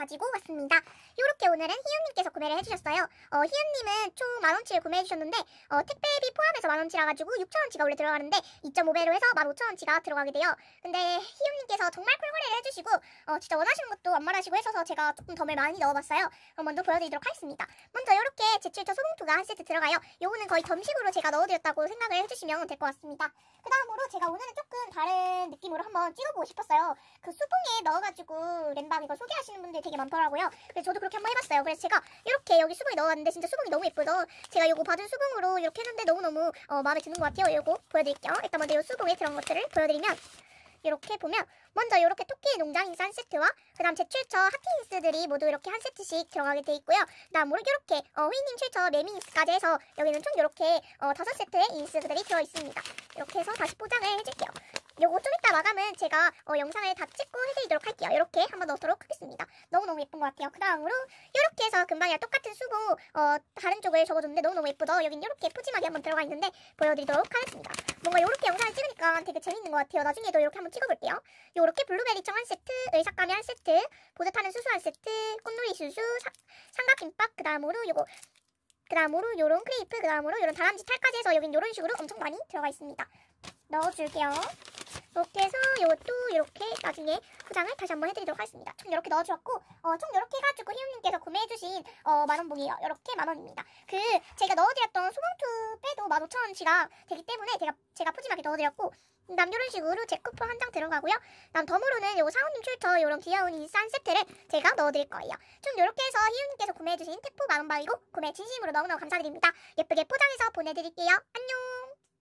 가지고 왔습니다. 이렇게 오늘은 희은님께서 구매를 해주셨어요. 어, 희은님은 총 만원치를 구매해주셨는데 어, 택배비 포함해서 만원치라가지고 6천원치가 원래 들어가는데 2.5배로 해서 15,000원치가 들어가게 돼요. 근데 희은님께서 정말 콜거래를 해주시고 어, 진짜 원하시는 것도 완만하시고 해서 제가 조금 덤을 많이 넣어봤어요. 그럼 먼저 보여드리도록 하겠습니다. 먼저 이렇게 제출처 소봉투가 한 세트 들어가요. 요거는 거의 점식으로 제가 넣어드렸다고 생각을 해주시면 될 것 같습니다. 그 다음으로 제가 오늘은 조금 다른 영상으로 한번 찍어보고 싶었어요. 그 수봉에 넣어가지고 랜방 이거 소개하시는 분들이 되게 많더라고요. 그래서 저도 그렇게 한번 해봤어요. 그래서 제가 이렇게 여기 수봉에 넣어왔는데 진짜 수봉이 너무 예쁘죠? 제가 이거 받은 수봉으로 이렇게 했는데 너무너무 어, 마음에 드는 것 같아요. 이거 보여드릴게요. 일단 먼저 이 수봉에 들어간 것들을 보여드리면 이렇게 보면 먼저 이렇게 토끼 농장 인스 세트와 그 다음 제 출처 하티 인스들이 모두 이렇게 한 세트씩 들어가게 돼 있고요. 그다음 이렇게 어, 후이님 출처 매미 인스까지 해서 여기는 총 이렇게 어, 5세트의 인스들이 들어있습니다. 이렇게 해서 다시 포장을 해줄게요. 마감은 제가 어, 영상을 다 찍고 해드리도록 할게요. 이렇게 한번 넣도록 하겠습니다. 너무너무 예쁜 것 같아요. 그 다음으로 이렇게 해서 금방이랑 똑같은 수고 어, 다른 쪽을 적어줬는데 너무너무 예쁘죠? 여긴 이렇게 푸짐하게 한번 들어가 있는데 보여드리도록 하겠습니다. 뭔가 이렇게 영상을 찍으니까 되게 재밌는 것 같아요. 나중에도 이렇게 한번 찍어볼게요. 이렇게 블루베리 청한 세트, 의사감이한 세트, 보드 타는 수수 한 세트, 꽃놀이 수수, 삼각김밥, 그 다음으로 요거 그 다음으로 요런 크레이프, 그 다음으로 요런 다람쥐 탈까지 해서 여긴 요런 식으로 엄청 많이 들어가 있습니다. 넣어줄게요. 이렇게 해서 이것도 이렇게 나중에 포장을 다시 한번 해드리도록 하겠습니다. 총 이렇게 넣어주었고 어, 총 이렇게 해가지고 희우님께서 구매해주신 어, 만원봉이에요. 이렇게 만원입니다. 그 제가 넣어드렸던 소방투 빼도 1 5 0 0 0원치랑 되기 때문에 제가, 제가 푸짐하게 넣어드렸고 남 이런 식으로 제 쿠폰 한 장 들어가고요. 남 덤으로는 요 사우님 출처 이런 귀여운 인싼 세트를 제가 넣어드릴 거예요. 총 이렇게 해서 희우님께서 구매해주신 태포 만원방이고 구매 진심으로 너무너무 감사드립니다. 예쁘게 포장해서 보내드릴게요. 안녕!